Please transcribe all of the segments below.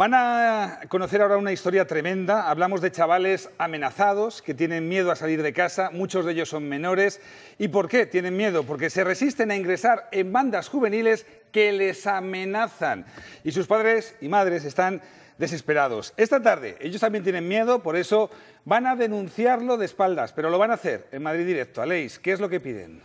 Van a conocer ahora una historia tremenda. Hablamos de chavales amenazados que tienen miedo a salir de casa, muchos de ellos son menores. ¿Y por qué tienen miedo? Porque se resisten a ingresar en bandas juveniles que les amenazan. Y sus padres y madres están desesperados. Esta tarde ellos también tienen miedo, por eso van a denunciarlo de espaldas, pero lo van a hacer en Madrid Directo. Aleix, ¿qué es lo que piden?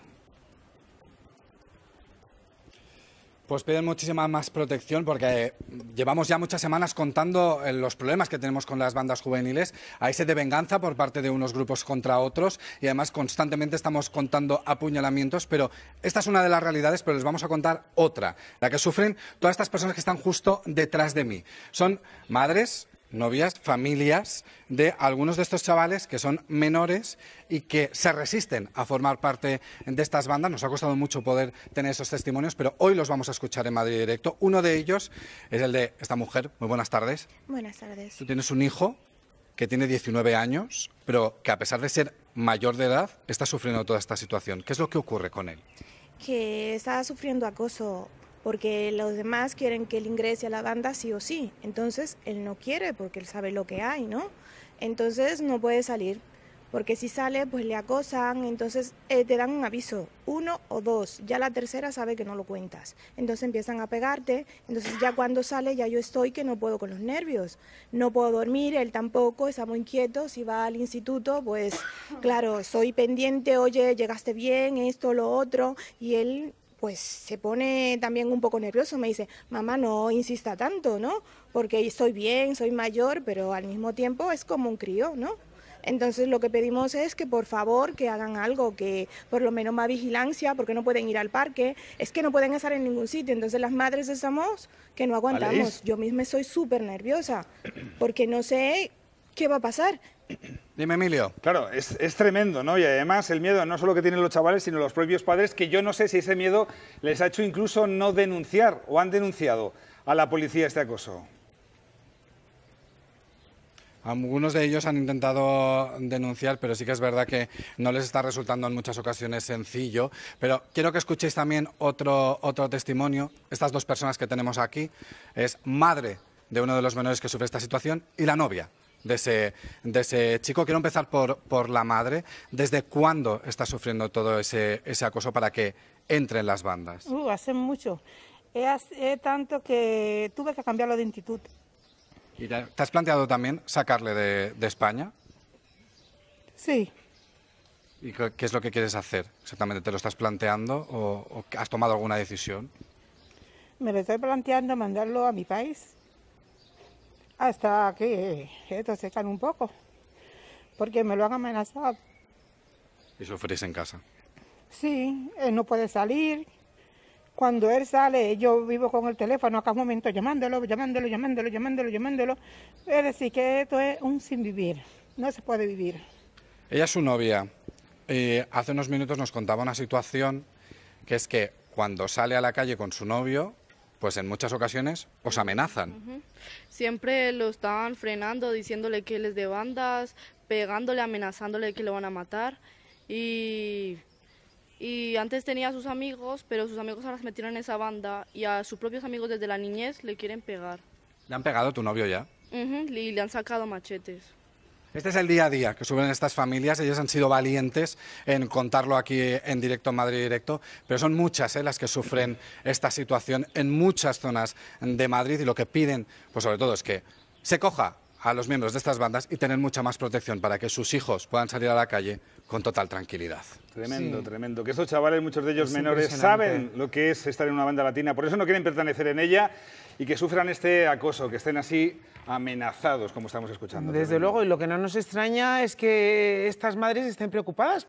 Pues piden muchísima más protección porque llevamos ya muchas semanas contando eh, los problemas que tenemos con las bandas juveniles. Hay se de venganza por parte de unos grupos contra otros y además constantemente estamos contando apuñalamientos, pero esta es una de las realidades, pero les vamos a contar otra, la que sufren todas estas personas que están justo detrás de mí. Son madres, novias, familias de algunos de estos chavales que son menores y que se resisten a formar parte de estas bandas. Nos ha costado mucho poder tener esos testimonios, pero hoy los vamos a escuchar en Madrid Directo. Uno de ellos es el de esta mujer. Muy buenas tardes. Buenas tardes. Tú tienes un hijo que tiene 19 años, pero que a pesar de ser mayor de edad, está sufriendo toda esta situación. ¿Qué es lo que ocurre con él? Que está sufriendo acoso porque los demás quieren que él ingrese a la banda sí o sí. Entonces él no quiere porque él sabe lo que hay, ¿no? Entonces no puede salir, porque si sale pues le acosan, entonces eh, te dan un aviso, uno o dos, ya la tercera sabe que no lo cuentas. Entonces empiezan a pegarte, entonces ya cuando sale ya yo estoy que no puedo con los nervios, no puedo dormir, él tampoco, está muy inquieto, si va al instituto pues claro, soy pendiente, oye, llegaste bien, esto, lo otro, y él pues se pone también un poco nervioso, me dice, mamá, no insista tanto, ¿no? Porque estoy bien, soy mayor, pero al mismo tiempo es como un crío, ¿no? Entonces lo que pedimos es que por favor que hagan algo, que por lo menos más vigilancia, porque no pueden ir al parque, es que no pueden estar en ningún sitio. Entonces las madres estamos que no aguantamos. Yo misma soy súper nerviosa, porque no sé ¿Qué va a pasar? Dime, Emilio. Claro, es, tremendo, ¿no? Y además el miedo no solo que tienen los chavales, sino los propios padres, que yo no sé si ese miedo les ha hecho incluso no denunciar o han denunciado a la policía este acoso. Algunos de ellos han intentado denunciar, pero sí que es verdad que no les está resultando en muchas ocasiones sencillo. Pero quiero que escuchéis también otro, otro testimonio. Estas dos personas que tenemos aquí es madre de uno de los menores que sufre esta situación y la novia de ese, chico. Quiero empezar por, por la madre. ¿Desde cuándo está sufriendo todo ese, ese acoso para que entre en las bandas? Uh, hace mucho. Es, eh, eh, tanto que tuve que cambiarlo de instituto. ¿Y te has planteado también sacarle de, España? Sí. ¿Y qué es lo que quieres hacer exactamente? ¿Te lo estás planteando o has tomado alguna decisión? Me lo estoy planteando mandarlo a mi país hasta que eh, se secan un poco, porque me lo han amenazado. ¿Y se en casa? Sí, él no puede salir. Cuando él sale, yo vivo con el teléfono a cada momento llamándolo, llamándolo, llamándolo, llamándolo, llamándolo. Es decir, que esto es un sin no se puede vivir. Ella es su novia. Eh, hace unos minutos nos contaba una situación que es que cuando sale a la calle con su novio, pues en muchas ocasiones os amenazan. Siempre lo estaban frenando, diciéndole que él es de bandas, pegándole, amenazándole que lo van a matar. Y, antes tenía a sus amigos, pero sus amigos ahora se metieron en esa banda y a sus propios amigos desde la niñez le quieren pegar. ¿Le han pegado a tu novio ya? y le han sacado machetes. Este es el día a día que suben estas familias. ellas han sido valientes en contarlo aquí en directo, en Madrid Directo, pero son muchas eh, las que sufren esta situación en muchas zonas de Madrid y lo que piden, pues sobre todo, es que se coja a los miembros de estas bandas y tener mucha más protección para que sus hijos puedan salir a la calle con total tranquilidad. Tremendo, tremendo. Que estos chavales, muchos de ellos menores, saben lo que es estar en una banda latina, por eso no quieren pertenecer en ella y que sufran este acoso, que estén así amenazados, como estamos escuchando. Desde luego, y lo que no nos extraña es que estas madres estén preocupadas